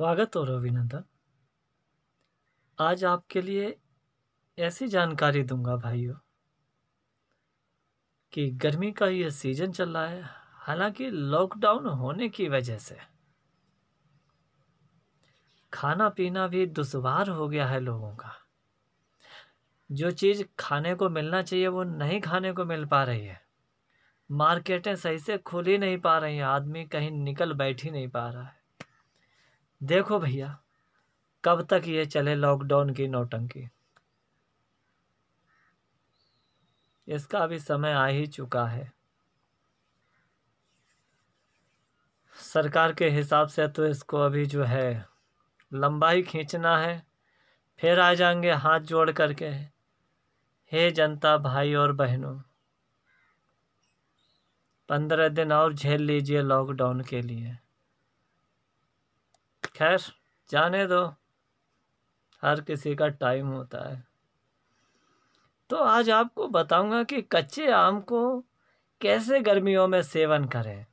स्वागत और अभिनंदन आज आपके लिए ऐसी जानकारी दूंगा भाइयों कि गर्मी का यह सीज़न चल रहा है हालांकि लॉकडाउन होने की वजह से खाना पीना भी दुशवार हो गया है लोगों का जो चीज़ खाने को मिलना चाहिए वो नहीं खाने को मिल पा रही है मार्केटें सही से खुल ही नहीं पा रही हैं आदमी कहीं निकल बैठ ही नहीं पा रहा है देखो भैया कब तक ये चले लॉकडाउन की नौटंकी इसका अभी समय आ ही चुका है सरकार के हिसाब से तो इसको अभी जो है लंबाई खींचना है फिर आ जाएंगे हाथ जोड़ करके हे जनता भाई और बहनों पंद्रह दिन और झेल लीजिए लॉकडाउन के लिए खैर जाने दो हर किसी का टाइम होता है तो आज आपको बताऊंगा कि कच्चे आम को कैसे गर्मियों में सेवन करें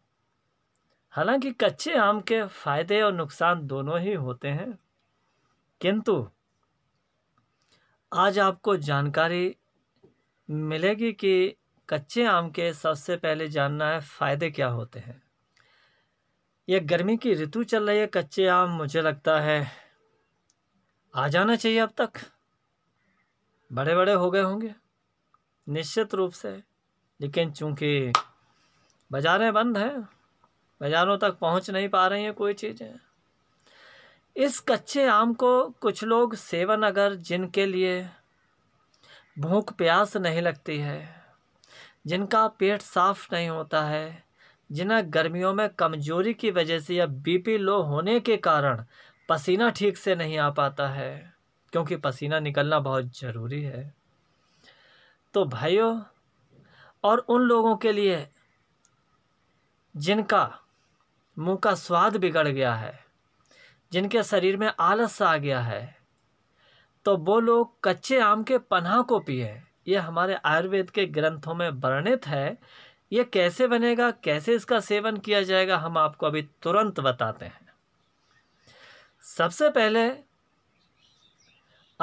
हालांकि कच्चे आम के फ़ायदे और नुकसान दोनों ही होते हैं किंतु आज आपको जानकारी मिलेगी कि कच्चे आम के सबसे पहले जानना है फ़ायदे क्या होते हैं ये गर्मी की ऋतु चल रही है कच्चे आम मुझे लगता है आ जाना चाहिए अब तक बड़े बड़े हो गए होंगे निश्चित रूप से लेकिन चूंकि बाज़ारें बंद हैं बाज़ारों तक पहुंच नहीं पा रही हैं कोई चीज़ें इस कच्चे आम को कुछ लोग सेवन अगर जिनके लिए भूख प्यास नहीं लगती है जिनका पेट साफ नहीं होता है जिन्हें गर्मियों में कमज़ोरी की वजह से या बीपी लो होने के कारण पसीना ठीक से नहीं आ पाता है क्योंकि पसीना निकलना बहुत ज़रूरी है तो भाइयों और उन लोगों के लिए जिनका मुंह का स्वाद बिगड़ गया है जिनके शरीर में आलस आ गया है तो वो लोग कच्चे आम के पन्हा को पिए ये हमारे आयुर्वेद के ग्रंथों में वर्णित है ये कैसे बनेगा कैसे इसका सेवन किया जाएगा हम आपको अभी तुरंत बताते हैं सबसे पहले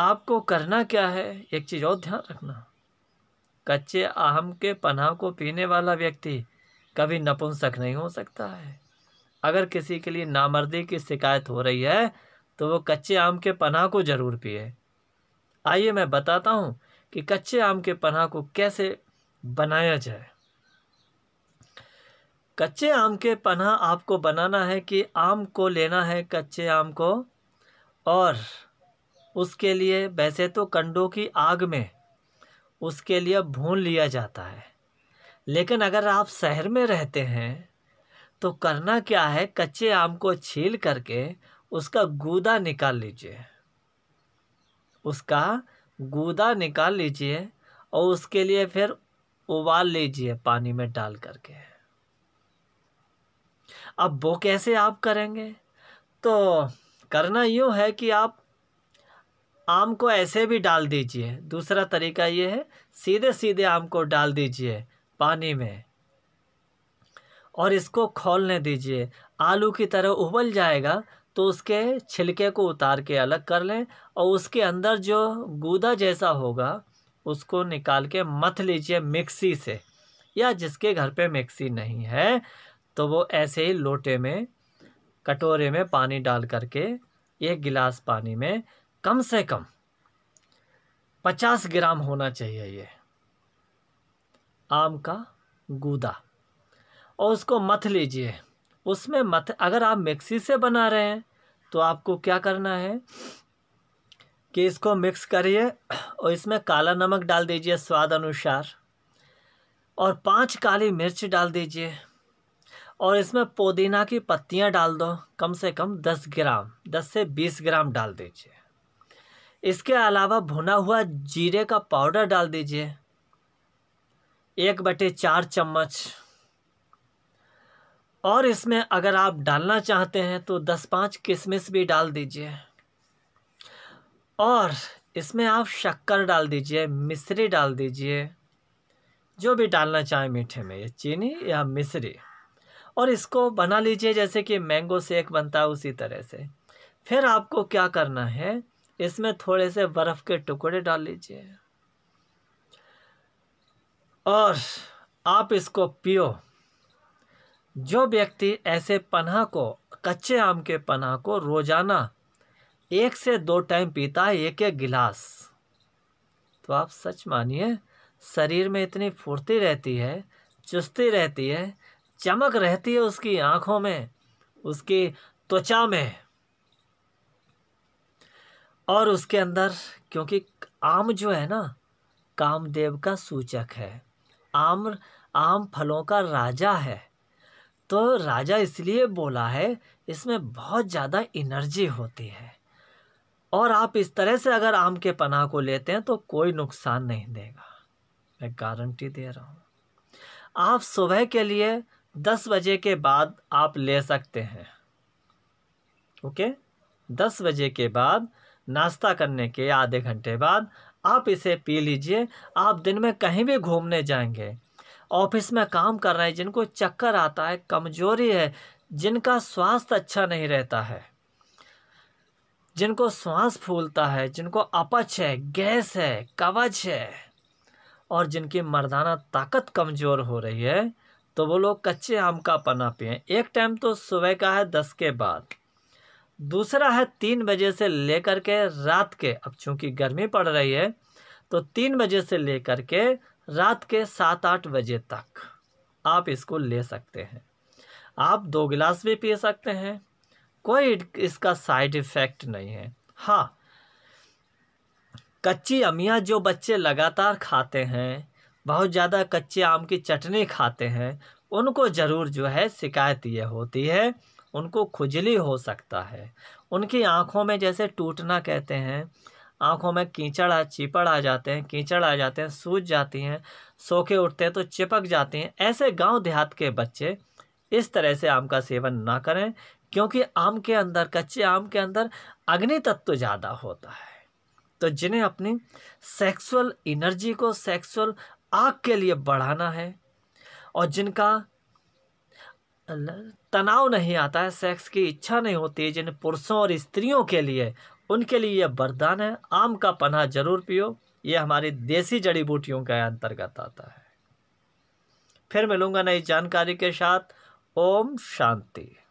आपको करना क्या है एक चीज़ और ध्यान रखना कच्चे आम के पना को पीने वाला व्यक्ति कभी नपुंसक नहीं हो सकता है अगर किसी के लिए नामर्दी की शिकायत हो रही है तो वो कच्चे आम के पना को ज़रूर पिए आइए मैं बताता हूँ कि कच्चे आम के पना को कैसे बनाया जाए कच्चे आम के पना आपको बनाना है कि आम को लेना है कच्चे आम को और उसके लिए वैसे तो कंडों की आग में उसके लिए भून लिया जाता है लेकिन अगर आप शहर में रहते हैं तो करना क्या है कच्चे आम को छील करके उसका गूदा निकाल लीजिए उसका गूदा निकाल लीजिए और उसके लिए फिर उबाल लीजिए पानी में डाल करके अब वो कैसे आप करेंगे तो करना यूँ है कि आप आम को ऐसे भी डाल दीजिए दूसरा तरीका ये है सीधे सीधे आम को डाल दीजिए पानी में और इसको खोलने दीजिए आलू की तरह उबल जाएगा तो उसके छिलके को उतार के अलग कर लें और उसके अंदर जो गूदा जैसा होगा उसको निकाल के मथ लीजिए मिक्सी से या जिसके घर पे मिक्सी नहीं है तो वो ऐसे ही लोटे में कटोरे में पानी डाल करके एक गिलास पानी में कम से कम पचास ग्राम होना चाहिए ये आम का गूदा और उसको मथ लीजिए उसमें मथ अगर आप मिक्सी से बना रहे हैं तो आपको क्या करना है कि इसको मिक्स करिए और इसमें काला नमक डाल दीजिए स्वाद अनुसार और पांच काली मिर्च डाल दीजिए और इसमें पुदीना की पत्तियां डाल दो कम से कम दस ग्राम दस से बीस ग्राम डाल दीजिए इसके अलावा भुना हुआ जीरे का पाउडर डाल दीजिए एक बटे चार चम्मच और इसमें अगर आप डालना चाहते हैं तो दस पाँच किशमिश भी डाल दीजिए और इसमें आप शक्कर डाल दीजिए मिश्री डाल दीजिए जो भी डालना चाहें मीठे में ये चीनी या मिश्री और इसको बना लीजिए जैसे कि मैंगो सेक बनता है उसी तरह से फिर आपको क्या करना है इसमें थोड़े से बर्फ़ के टुकड़े डाल लीजिए और आप इसको पियो जो व्यक्ति ऐसे पन्हा को कच्चे आम के पन्हा को रोज़ाना एक से दो टाइम पीता है एक एक गिलास तो आप सच मानिए शरीर में इतनी फुर्ती रहती है चुस्ती रहती है चमक रहती है उसकी आंखों में उसके त्वचा में और उसके अंदर क्योंकि आम जो है ना कामदेव का सूचक है आम आम फलों का राजा है तो राजा इसलिए बोला है इसमें बहुत ज़्यादा एनर्जी होती है और आप इस तरह से अगर आम के पनाह को लेते हैं तो कोई नुकसान नहीं देगा मैं गारंटी दे रहा हूँ आप सुबह के लिए दस बजे के बाद आप ले सकते हैं ओके दस बजे के बाद नाश्ता करने के आधे घंटे बाद आप इसे पी लीजिए आप दिन में कहीं भी घूमने जाएंगे ऑफिस में काम कर रहे हैं जिनको चक्कर आता है कमजोरी है जिनका स्वास्थ्य अच्छा नहीं रहता है जिनको श्वास फूलता है जिनको अपच है गैस है कवच है और जिनकी मर्दाना ताकत कमज़ोर हो रही है तो वो लोग कच्चे आम का पना पिए एक टाइम तो सुबह का है दस के बाद दूसरा है तीन बजे से लेकर के रात के अब चूंकि गर्मी पड़ रही है तो तीन बजे से लेकर के रात के सात आठ बजे तक आप इसको ले सकते हैं आप दो गिलास भी पी सकते हैं कोई इसका साइड इफ़ेक्ट नहीं है हाँ कच्ची अमिया जो बच्चे लगातार खाते हैं बहुत ज़्यादा कच्चे आम की चटनी खाते हैं उनको ज़रूर जो है शिकायत ये होती है उनको खुजली हो सकता है उनकी आँखों में जैसे टूटना कहते हैं आँखों में कीचड़ आ चिपड़ आ जाते हैं कीचड़ आ जाते हैं सूज जाती हैं सोखे उठते हैं तो चिपक जाती हैं ऐसे गांव देहात के बच्चे इस तरह से आम का सेवन ना करें क्योंकि आम के अंदर कच्चे आम के अंदर अग्नि तत्व ज़्यादा होता है तो जिन्हें अपनी सेक्सुअल एनर्जी को सेक्सुअल आग के लिए बढ़ाना है और जिनका तनाव नहीं आता है सेक्स की इच्छा नहीं होती जिन पुरुषों और स्त्रियों के लिए उनके लिए यह वरदान है आम का पन्ना जरूर पियो ये हमारी देसी जड़ी बूटियों के अंतर्गत आता है फिर मिलूंगा नई जानकारी के साथ ओम शांति